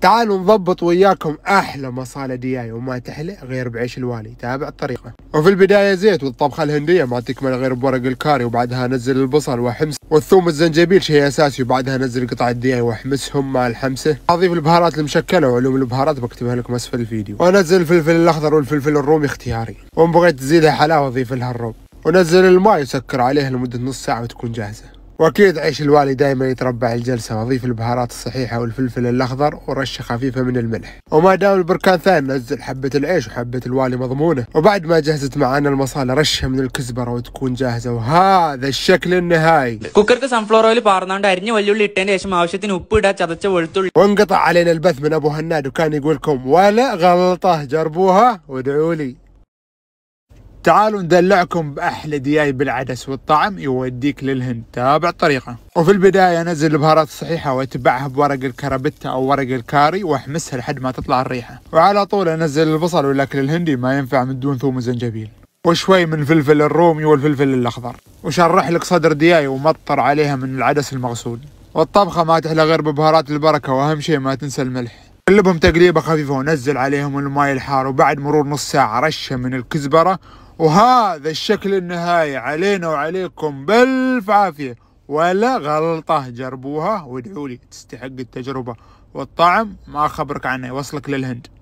تعالوا نضبط وياكم احلى مصاله دياي وما تحلى غير بعيش الوالي تابع الطريقه وفي البدايه زيت والطبخه الهنديه ما تكمل غير بورق الكاري وبعدها نزل البصل وحمص والثوم والزنجبيل شيء اساسي وبعدها نزل قطع الدياي واحمسهم مع الحمسه اضيف البهارات المشكله وعلوم البهارات بكتبها لكم اسفل الفيديو وانزل الفلفل الاخضر والفلفل الرومي اختياري وان بغيت تزيدها حلاوه ضيف لها الروب ونزل الماء وسكر عليها لمده نص ساعه وتكون جاهزه واكيد عيش الوالي دائما يتربع الجلسه واضيف البهارات الصحيحه والفلفل الاخضر ورشه خفيفه من الملح وما دام البركان ثاني نزل حبه العيش وحبه الوالي مضمونه وبعد ما جهزت معانا المصاله رشه من الكزبره وتكون جاهزه وهذا الشكل النهائي കുക്കർക്ക് sunflower oil പാർന്നാണ്ട് അരിഞ്ഞ വെല്ലുള്ളി ايتين ശേഷം ആവശ്യത്തിന് ഉപ്പ് ഇടാ ചതച്ച ولتول وانقطع علينا البث من ابو هناد وكان يقولكم ولا غلطه جربوها وادعوا لي تعالوا ندلعكم باحلى دياي بالعدس والطعم يوديك للهند تابع الطريقه وفي البدايه انزل البهارات الصحيحه واتبعها بورق الكرابته او ورق الكاري واحمسها لحد ما تطلع الريحه وعلى طول انزل البصل والاكل الهندي ما ينفع من دون ثوم وزنجبيل وشوي من الفلفل الرومي والفلفل الاخضر وشرح لك صدر دياي ومطر عليها من العدس المغسول والطبخه ما تحلى غير ببهارات البركه واهم شيء ما تنسى الملح قلبهم تقليبه خفيفه ونزل عليهم الماي الحار وبعد مرور نص ساعه رشه من الكزبره وهذا الشكل النهائي علينا وعليكم بالف عافية ولا غلطة جربوها وادعوا لي تستحق التجربة والطعم ما أخبرك عنه يوصلك للهند